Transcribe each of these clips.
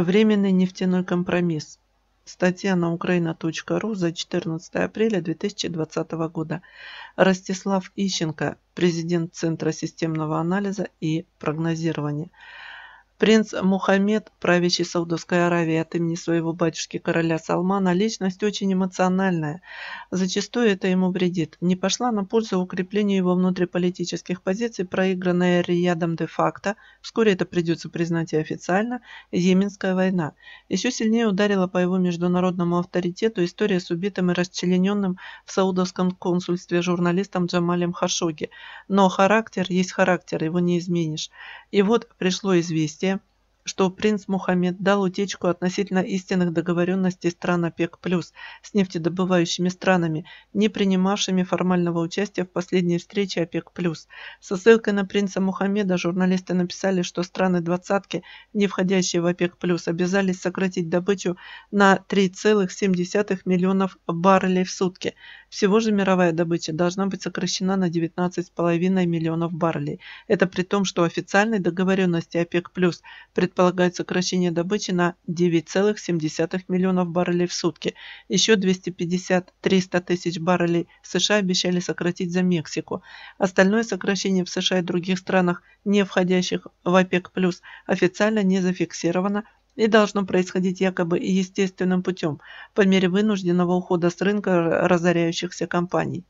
Временный нефтяной компромисс. Статья на ukraina.ru за 14 апреля 2020 года. Ростислав Ищенко, президент Центра системного анализа и прогнозирования. Принц Мухаммед, правящий Саудовской аравии от имени своего батюшки короля Салмана, личность очень эмоциональная. Зачастую это ему вредит. Не пошла на пользу укреплению его внутриполитических позиций, проигранная Риядом де-факто, вскоре это придется признать и официально, Йеменская война. Еще сильнее ударила по его международному авторитету история с убитым и расчлененным в саудовском консульстве журналистом Джамалем Хашоги. Но характер есть характер, его не изменишь. И вот пришло известие, что принц Мухаммед дал утечку относительно истинных договоренностей стран ОПЕК+, с нефтедобывающими странами, не принимавшими формального участия в последней встрече ОПЕК+. Со ссылкой на принца Мухаммеда журналисты написали, что страны двадцатки, не входящие в ОПЕК+, обязались сократить добычу на 3,7 миллионов баррелей в сутки. Всего же мировая добыча должна быть сокращена на 19,5 миллионов баррелей. Это при том, что официальной договоренности ОПЕК+, плюс предполагает сокращение добычи на 9,7 миллионов баррелей в сутки. Еще 250-300 тысяч баррелей США обещали сократить за Мексику. Остальное сокращение в США и других странах, не входящих в ОПЕК+, плюс официально не зафиксировано, и должно происходить якобы естественным путем по мере вынужденного ухода с рынка разоряющихся компаний.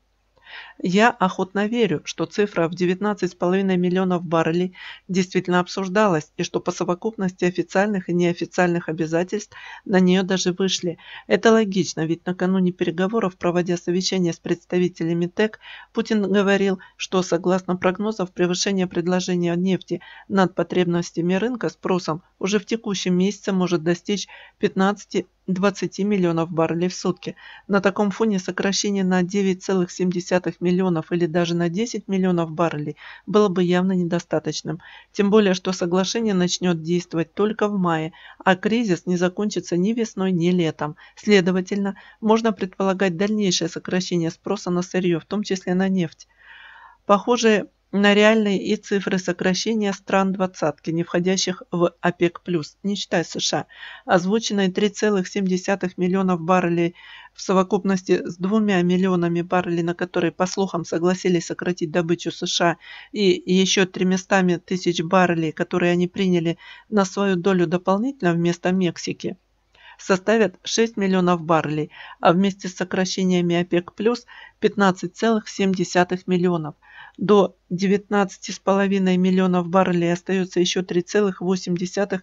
Я охотно верю, что цифра в 19,5 миллионов баррелей действительно обсуждалась и что по совокупности официальных и неофициальных обязательств на нее даже вышли. Это логично, ведь накануне переговоров, проводя совещание с представителями ТЭК, Путин говорил, что согласно прогнозов превышение предложения нефти над потребностями рынка спросом уже в текущем месяце может достичь 15 20 миллионов баррелей в сутки. На таком фоне сокращение на 9,7 миллионов или даже на 10 миллионов баррелей было бы явно недостаточным. Тем более, что соглашение начнет действовать только в мае, а кризис не закончится ни весной, ни летом. Следовательно, можно предполагать дальнейшее сокращение спроса на сырье, в том числе на нефть. Похоже, на реальные и цифры сокращения стран двадцатки, не входящих в ОПЕК+, не считая США, озвученные 3,7 миллионов баррелей в совокупности с двумя миллионами баррелей, на которые, по слухам, согласились сократить добычу США, и еще 300 тысяч баррелей, которые они приняли на свою долю дополнительно вместо Мексики, составят 6 миллионов баррелей, а вместе с сокращениями ОПЕК+, 15,7 миллионов – до 19,5 миллионов баррелей остается еще 3,8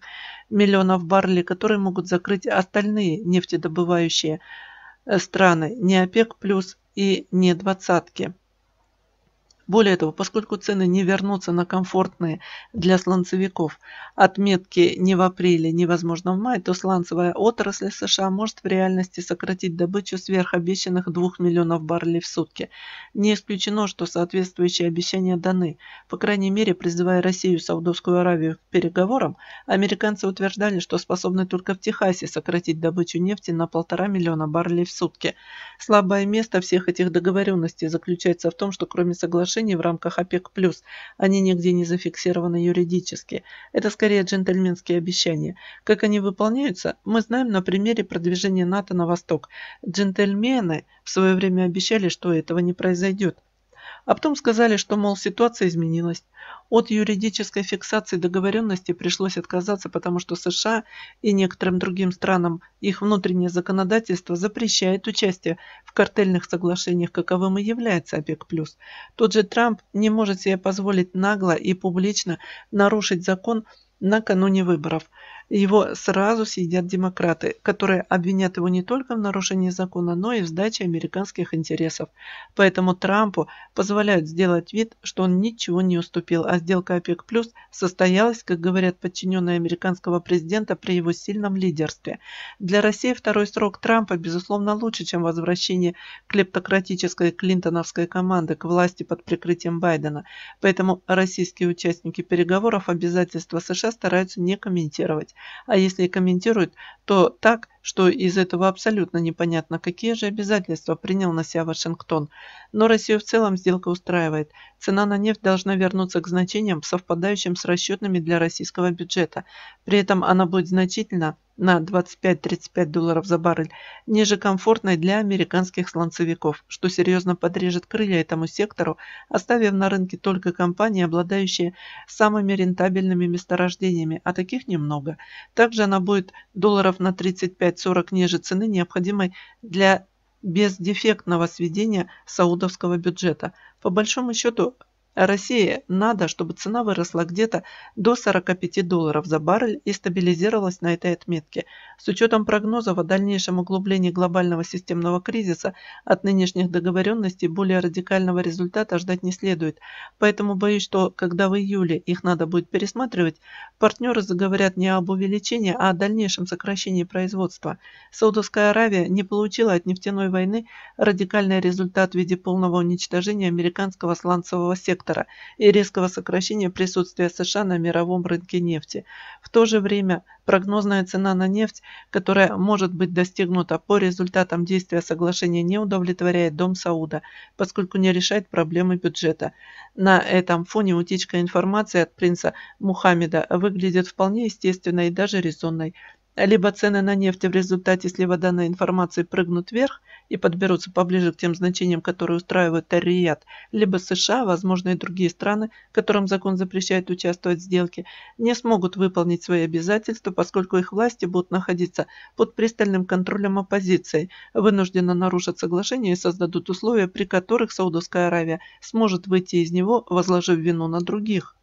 миллионов баррелей, которые могут закрыть остальные нефтедобывающие э, страны, не ОПЕК плюс и не двадцатки. Более того, поскольку цены не вернутся на комфортные для сланцевиков отметки ни в апреле, ни, возможно, в мае, то сланцевая отрасль США может в реальности сократить добычу сверх обещанных 2 миллионов баррелей в сутки. Не исключено, что соответствующие обещания даны. По крайней мере, призывая Россию и Саудовскую Аравию к переговорам, американцы утверждали, что способны только в Техасе сократить добычу нефти на полтора миллиона баррелей в сутки. Слабое место всех этих договоренностей заключается в том, что кроме соглашения отношений в рамках ОПЕК+. Они нигде не зафиксированы юридически. Это скорее джентльменские обещания. Как они выполняются, мы знаем на примере продвижения НАТО на восток. Джентльмены в свое время обещали, что этого не произойдет. А потом сказали, что, мол, ситуация изменилась. От юридической фиксации договоренности пришлось отказаться, потому что США и некоторым другим странам их внутреннее законодательство запрещает участие в картельных соглашениях, каковым и является ОПЕК+. Тот же Трамп не может себе позволить нагло и публично нарушить закон накануне выборов – его сразу съедят демократы, которые обвинят его не только в нарушении закона, но и в сдаче американских интересов. Поэтому Трампу позволяют сделать вид, что он ничего не уступил, а сделка ОПЕК+, плюс состоялась, как говорят подчиненные американского президента, при его сильном лидерстве. Для России второй срок Трампа, безусловно, лучше, чем возвращение клептократической клинтоновской команды к власти под прикрытием Байдена. Поэтому российские участники переговоров обязательства США стараются не комментировать. А если и комментируют, то так, что из этого абсолютно непонятно, какие же обязательства принял на себя Вашингтон. Но Россию в целом сделка устраивает. Цена на нефть должна вернуться к значениям, совпадающим с расчетными для российского бюджета. При этом она будет значительно на 25-35 долларов за баррель, ниже комфортной для американских сланцевиков, что серьезно подрежет крылья этому сектору, оставив на рынке только компании, обладающие самыми рентабельными месторождениями, а таких немного. Также она будет долларов на 35 40 ниже цены, необходимой для бездефектного сведения саудовского бюджета. По большому счету, России надо, чтобы цена выросла где-то до 45 долларов за баррель и стабилизировалась на этой отметке. С учетом прогнозов о дальнейшем углублении глобального системного кризиса от нынешних договоренностей более радикального результата ждать не следует. Поэтому боюсь, что когда в июле их надо будет пересматривать, партнеры заговорят не об увеличении, а о дальнейшем сокращении производства. Саудовская Аравия не получила от нефтяной войны радикальный результат в виде полного уничтожения американского сланцевого сектора фактора и резкого сокращения присутствия США на мировом рынке нефти. В то же время прогнозная цена на нефть, которая может быть достигнута по результатам действия соглашения, не удовлетворяет Дом Сауда, поскольку не решает проблемы бюджета. На этом фоне утечка информации от принца Мухаммеда выглядит вполне естественной и даже резонной либо цены на нефть в результате слива данной информации прыгнут вверх и подберутся поближе к тем значениям, которые устраивают Таррият, либо США, возможно и другие страны, которым закон запрещает участвовать в сделке, не смогут выполнить свои обязательства, поскольку их власти будут находиться под пристальным контролем оппозиции, вынужденно нарушат соглашение и создадут условия, при которых Саудовская Аравия сможет выйти из него, возложив вину на других.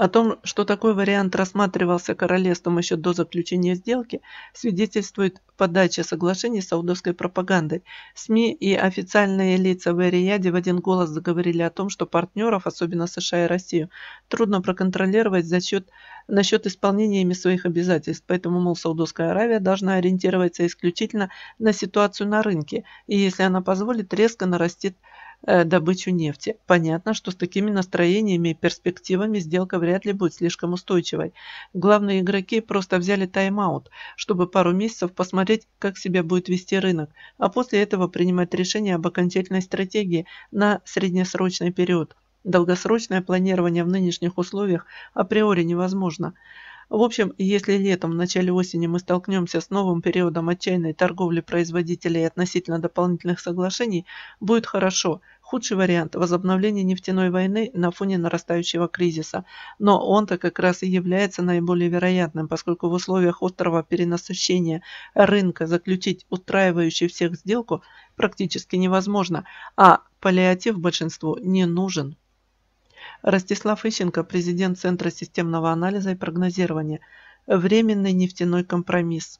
О том, что такой вариант рассматривался королевством еще до заключения сделки, свидетельствует подача соглашений с саудовской пропагандой. СМИ и официальные лица в Эриаде в один голос заговорили о том, что партнеров, особенно США и Россию, трудно проконтролировать за счет, насчет исполнения ими своих обязательств, поэтому, мол, Саудовская Аравия должна ориентироваться исключительно на ситуацию на рынке, и если она позволит, резко нарастит Э, добычу нефти. Понятно, что с такими настроениями и перспективами сделка вряд ли будет слишком устойчивой. Главные игроки просто взяли тайм-аут, чтобы пару месяцев посмотреть, как себя будет вести рынок, а после этого принимать решение об окончательной стратегии на среднесрочный период. Долгосрочное планирование в нынешних условиях априори невозможно. В общем, если летом, в начале осени мы столкнемся с новым периодом отчаянной торговли производителей относительно дополнительных соглашений, будет хорошо. Худший вариант – возобновление нефтяной войны на фоне нарастающего кризиса. Но он-то как раз и является наиболее вероятным, поскольку в условиях острого перенасыщения рынка заключить устраивающую всех сделку практически невозможно, а паллиатив большинству не нужен. Ростислав Ищенко, президент Центра системного анализа и прогнозирования. Временный нефтяной компромисс.